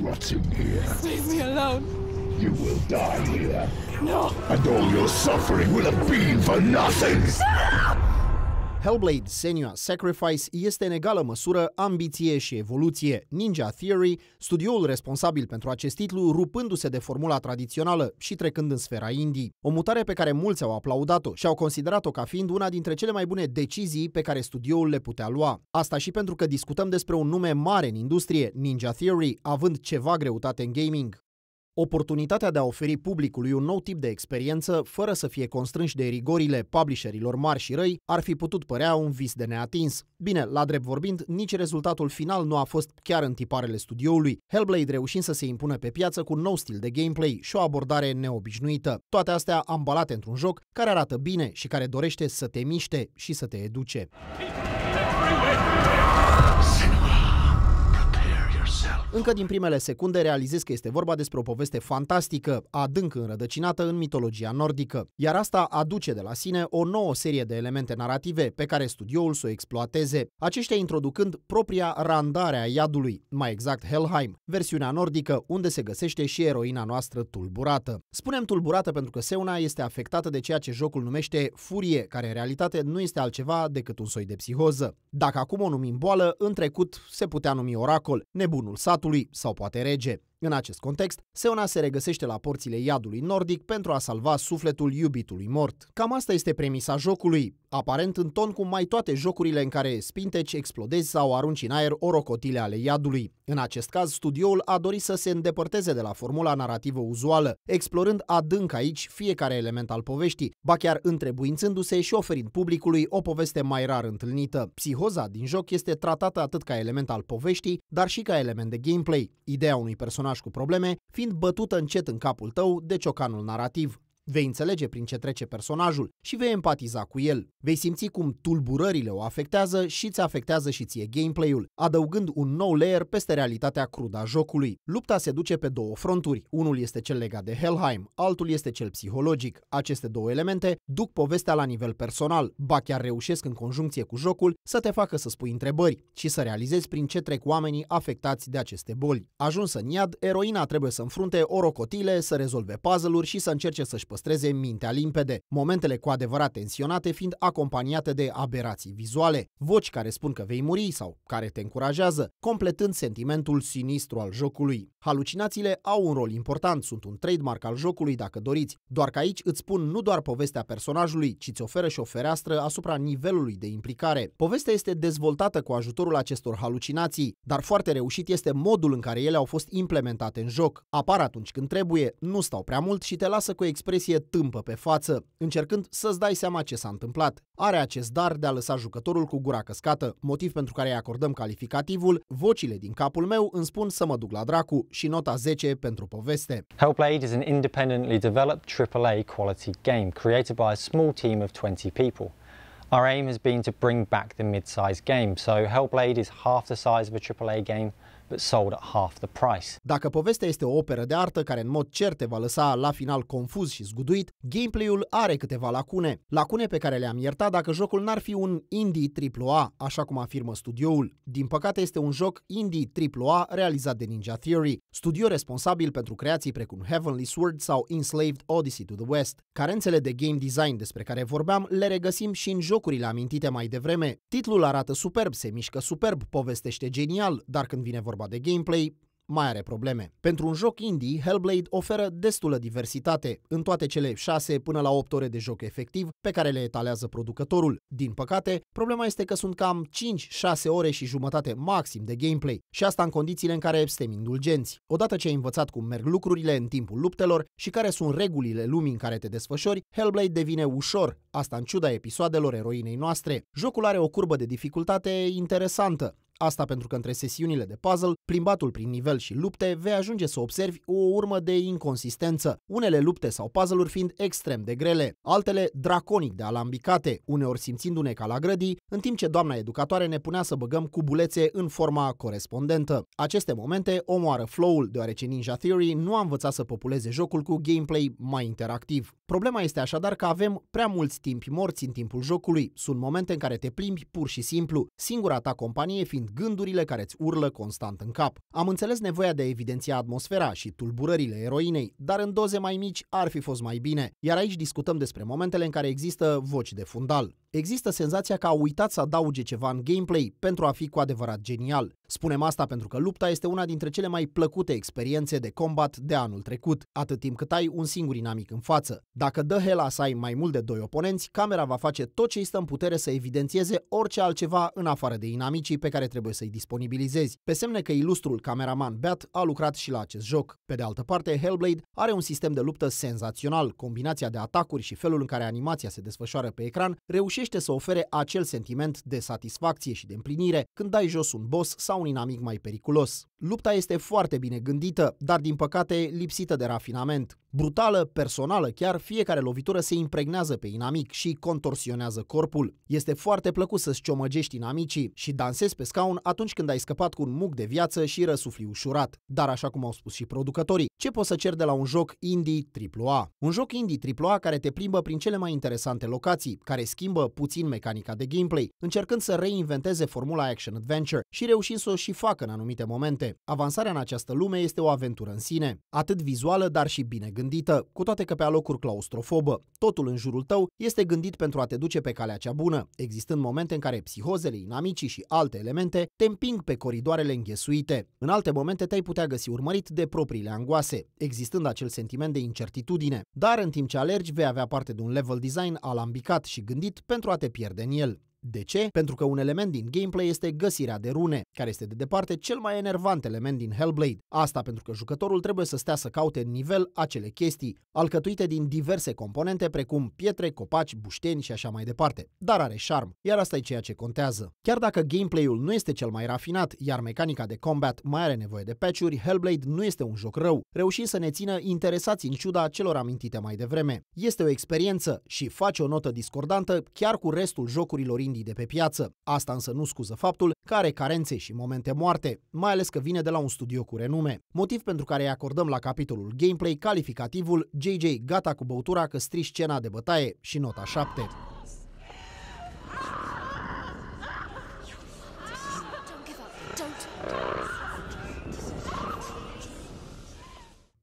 rotting here. Leave me alone. You will die here. No. And all your suffering will have been for nothing. Hellblade Senua Sacrifice este în egală măsură ambiție și evoluție. Ninja Theory, studioul responsabil pentru acest titlu, rupându-se de formula tradițională și trecând în sfera indie. O mutare pe care mulți au aplaudat-o și au considerat-o ca fiind una dintre cele mai bune decizii pe care studioul le putea lua. Asta și pentru că discutăm despre un nume mare în industrie, Ninja Theory, având ceva greutate în gaming. Oportunitatea de a oferi publicului un nou tip de experiență, fără să fie constrânși de rigorile publisherilor mari și răi, ar fi putut părea un vis de neatins. Bine, la drept vorbind, nici rezultatul final nu a fost chiar în tiparele studioului, Hellblade reușind să se impună pe piață cu un nou stil de gameplay și o abordare neobișnuită. Toate astea ambalate într-un joc care arată bine și care dorește să te miște și să te educe. People! Încă din primele secunde realizez că este vorba despre o poveste fantastică, adânc înrădăcinată în mitologia nordică, iar asta aduce de la sine o nouă serie de elemente narrative pe care studioul să o exploateze, aceștia introducând propria randare a iadului, mai exact Helheim, versiunea nordică unde se găsește și eroina noastră tulburată. Spunem tulburată pentru că Seuna este afectată de ceea ce jocul numește furie, care în realitate nu este altceva decât un soi de psihoză. Dacă acum o numim boală, în trecut se putea numi oracol, nebunul satul, statului sau poate rege. În acest context, Seona se regăsește la porțile iadului nordic pentru a salva sufletul iubitului mort. Cam asta este premisa jocului, aparent în ton cu mai toate jocurile în care spinteci, explodezi sau arunci în aer o rocotile ale iadului. În acest caz, studioul a dorit să se îndepărteze de la formula narrativă uzuală, explorând adânc aici fiecare element al poveștii, ba chiar întrebuințându-se și oferind publicului o poveste mai rar întâlnită. Psihoza din joc este tratată atât ca element al poveștii, dar și ca element de gameplay. Ideea unui personaj personaj cu probleme, fiind bătută încet în capul tău de ciocanul narativ. Vei înțelege prin ce trece personajul și vei empatiza cu el. Vei simți cum tulburările o afectează și îți afectează și ție gameplay-ul, adăugând un nou layer peste realitatea cruda jocului. Lupta se duce pe două fronturi, unul este cel legat de Helheim, altul este cel psihologic. Aceste două elemente duc povestea la nivel personal, ba chiar reușesc în conjuncție cu jocul să te facă să spui întrebări și să realizezi prin ce trec oamenii afectați de aceste boli. Ajuns în iad, eroina trebuie să înfrunte o să rezolve puzzle-uri și să încerce să-și păstreze mintea limpede, momentele cu adevărat tensionate fiind acompaniate de aberații vizuale, voci care spun că vei muri sau care te încurajează, completând sentimentul sinistru al jocului. Halucinațiile au un rol important, sunt un trademark al jocului dacă doriți, doar că aici îți spun nu doar povestea personajului, ci îți oferă și o fereastră asupra nivelului de implicare. Povestea este dezvoltată cu ajutorul acestor halucinații, dar foarte reușit este modul în care ele au fost implementate în joc. Apar atunci când trebuie, nu stau prea mult și te lasă cu expresii expresie tâmpă pe față, încercând să-ți dai seama ce s-a întâmplat. Are acest dar de a lăsa jucătorul cu gura căscată, motiv pentru care îi acordăm calificativul Vocile din capul meu îmi spun să mă duc la dracu și nota 10 pentru poveste. Hellblade is an independently developed AAA quality game created by a small team of 20 people. Our aim has been to bring back the mid size game, so Hellblade is half the size of a AAA game but sold at half the price. Dacă povestea este o operă de artă care în mod cert te va lăsa la final confuz și zguduit, gameplay-ul are câteva lacune. Lacune pe care le-am iertat dacă jocul n-ar fi un indie AAA, așa cum afirmă studioul. Din păcate este un joc indie AAA realizat de Ninja Theory, studio responsabil pentru creații precum Heavenly Sword sau Enslaved Odyssey to the West. Carențele de game design despre care vorbeam le regăsim și în jocurile amintite mai devreme. Titlul arată superb, se mișcă superb, povestește genial, dar când vine vorba vorba de gameplay, mai are probleme. Pentru un joc indie, Hellblade oferă destulă diversitate, în toate cele 6 până la 8 ore de joc efectiv pe care le etalează producătorul. Din păcate, problema este că sunt cam 5-6 ore și jumătate maxim de gameplay și asta în condițiile în care suntem indulgenți. Odată ce ai învățat cum merg lucrurile în timpul luptelor și care sunt regulile lumii în care te desfășori, Hellblade devine ușor, asta în ciuda episoadelor eroinei noastre. Jocul are o curbă de dificultate interesantă, Asta pentru că între sesiunile de puzzle, plimbatul prin nivel și lupte, vei ajunge să observi o urmă de inconsistență, unele lupte sau puzzle-uri fiind extrem de grele, altele draconic de alambicate, uneori simțindu-ne ca la grădii, în timp ce doamna educatoare ne punea să băgăm cubulețe în forma corespondentă. Aceste momente omoară flow-ul, deoarece Ninja Theory nu a învățat să populeze jocul cu gameplay mai interactiv. Problema este așadar că avem prea mulți timpi morți în timpul jocului, sunt momente în care te plimbi pur și simplu, singura ta companie fiind sunt gândurile care îți urlă constant în cap. Am înțeles nevoia de a evidenția atmosfera și tulburările eroinei, dar în doze mai mici ar fi fost mai bine, iar aici discutăm despre momentele în care există voci de fundal. Există senzația că a uitat să adauge ceva în gameplay pentru a fi cu adevărat genial. Spunem asta pentru că lupta este una dintre cele mai plăcute experiențe de combat de anul trecut, atât timp cât ai un singur inamic în față. Dacă dă hela să ai mai mult de doi oponenți, camera va face tot ce stă în putere să evidențieze orice altceva în afară de inamicii pe care trebuie să-i disponibilizezi, pe semne că ilustrul cameraman Beat a lucrat și la acest joc. Pe de altă parte, Hellblade are un sistem de luptă senzațional. Combinația de atacuri și felul în care animația se desfășoară pe ecran reușește reușește să ofere acel sentiment de satisfacție și de împlinire când dai jos un boss sau un inamic mai periculos. Lupta este foarte bine gândită, dar din păcate lipsită de rafinament. Brutală, personală chiar, fiecare lovitură se impregnează pe inamic și contorsionează corpul. Este foarte plăcut să-ți ciomăgești inamicii și dansezi pe scaun atunci când ai scăpat cu un muc de viață și răsufli ușurat. Dar așa cum au spus și producătorii, ce poți să ceri de la un joc indie AAA? Un joc indie AAA care te plimbă prin cele mai interesante locații, care schimbă puțin mecanica de gameplay, încercând să reinventeze formula action-adventure și reușind să o și facă în anumite momente departe. Avansarea în această lume este o aventură în sine, atât vizuală, dar și bine gândită, cu toate că pe alocuri claustrofobă. Totul în jurul tău este gândit pentru a te duce pe calea cea bună, existând momente în care psihozele, inamicii și alte elemente te împing pe coridoarele înghesuite. În alte momente te-ai putea găsi urmărit de propriile angoase, existând acel sentiment de incertitudine. Dar în timp ce alergi, vei avea parte de un level design alambicat și gândit pentru a te pierde în el. De ce? Pentru că un element din gameplay este găsirea de rune, care este de departe cel mai enervant element din Hellblade. Asta pentru că jucătorul trebuie să stea să caute în nivel acele chestii, alcătuite din diverse componente precum pietre, copaci, bușteni și așa mai departe. Dar are șarm, iar asta e ceea ce contează. Chiar dacă gameplay-ul nu este cel mai rafinat, iar mecanica de combat mai are nevoie de patch-uri, Hellblade nu este un joc rău, reușind să ne țină interesați în ciuda celor amintite mai devreme. Este o experiență și face o notă discordantă chiar cu restul jocurilor indii de pe piață. Asta însă nu scuză faptul că are carențe și momente moarte, mai ales că vine de la un studio cu renume. Motiv pentru care îi acordăm la capitolul gameplay calificativul JJ gata cu băutura că strici scena de bătaie și nota 7.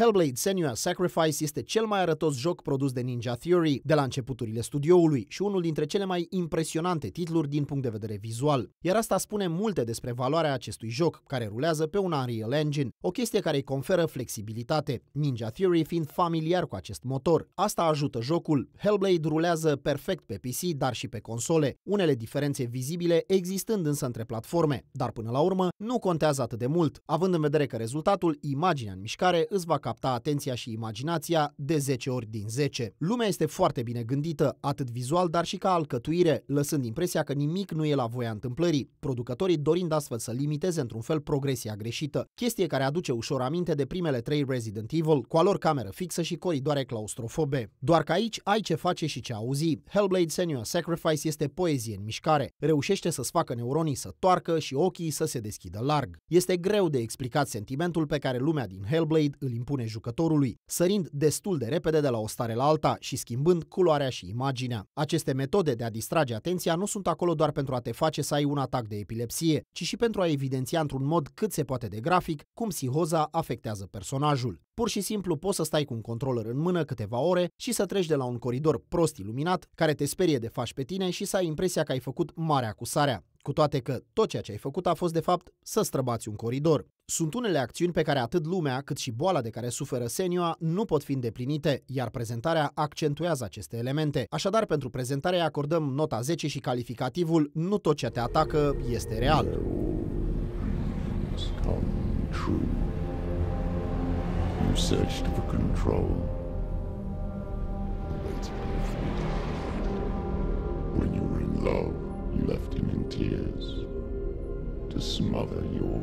Hellblade Senua Sacrifice este cel mai arătos joc produs de Ninja Theory de la începuturile studioului și unul dintre cele mai impresionante titluri din punct de vedere vizual. Iar asta spune multe despre valoarea acestui joc, care rulează pe un Unreal Engine, o chestie care îi conferă flexibilitate, Ninja Theory fiind familiar cu acest motor. Asta ajută jocul. Hellblade rulează perfect pe PC, dar și pe console, unele diferențe vizibile existând însă între platforme, dar până la urmă nu contează atât de mult, având în vedere că rezultatul, imaginea în mișcare, îți va capta atenția și imaginația de 10 ori din 10. Lumea este foarte bine gândită, atât vizual, dar și ca alcătuire, lăsând impresia că nimic nu e la voia întâmplării, producătorii dorind astfel să limiteze într-un fel progresia greșită, chestie care aduce ușor aminte de primele trei Resident Evil, cu a lor cameră fixă și coridoare claustrofobe. Doar că aici ai ce face și ce auzi. Hellblade Senior Sacrifice este poezie în mișcare. Reușește să-ți facă neuronii să toarcă și ochii să se deschidă larg. Este greu de explicat sentimentul pe care lumea din Hellblade îl impune spune jucătorului, sărind destul de repede de la o stare la alta și schimbând culoarea și imaginea. Aceste metode de a distrage atenția nu sunt acolo doar pentru a te face să ai un atac de epilepsie, ci și pentru a evidenția într-un mod cât se poate de grafic cum psihoza afectează personajul. Pur și simplu poți să stai cu un controller în mână câteva ore și să treci de la un coridor prost iluminat, care te sperie de faci pe tine și să ai impresia că ai făcut marea acusarea, cu toate că tot ceea ce ai făcut a fost de fapt să străbați un coridor. Sunt unele acțiuni pe care atât lumea cât și boala de care suferă senioa nu pot fi îndeplinite, iar prezentarea accentuează aceste elemente. Așadar, pentru prezentare acordăm nota 10 și calificativul nu tot ce te atacă este real. You searched for control. smother your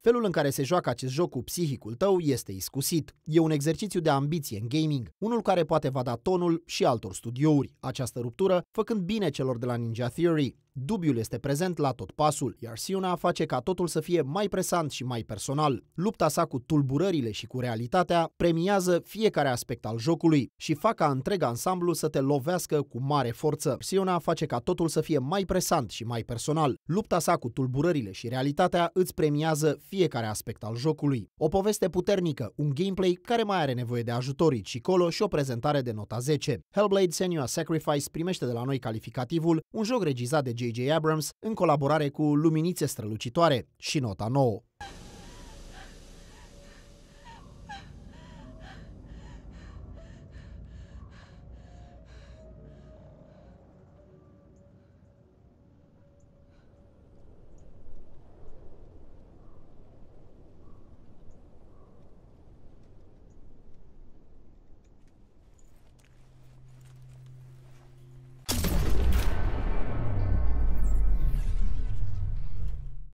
Felul în care se joacă acest joc cu psihicul tău este iscusit. E un exercițiu de ambiție în gaming, unul care poate va da tonul și altor studiouri. Această ruptură făcând bine celor de la Ninja Theory, Dubiul este prezent la tot pasul, iar Siona face ca totul să fie mai presant și mai personal. Lupta sa cu tulburările și cu realitatea premiază fiecare aspect al jocului și fac ca întreg ansamblu să te lovească cu mare forță. Siona face ca totul să fie mai presant și mai personal. Lupta sa cu tulburările și realitatea îți premiază fiecare aspect al jocului. O poveste puternică, un gameplay care mai are nevoie de ajutori și colo și o prezentare de nota 10. Hellblade Senua Sacrifice primește de la noi calificativul un joc regizat de J.J. Abrams în colaborare cu Luminițe Strălucitoare și Nota 9.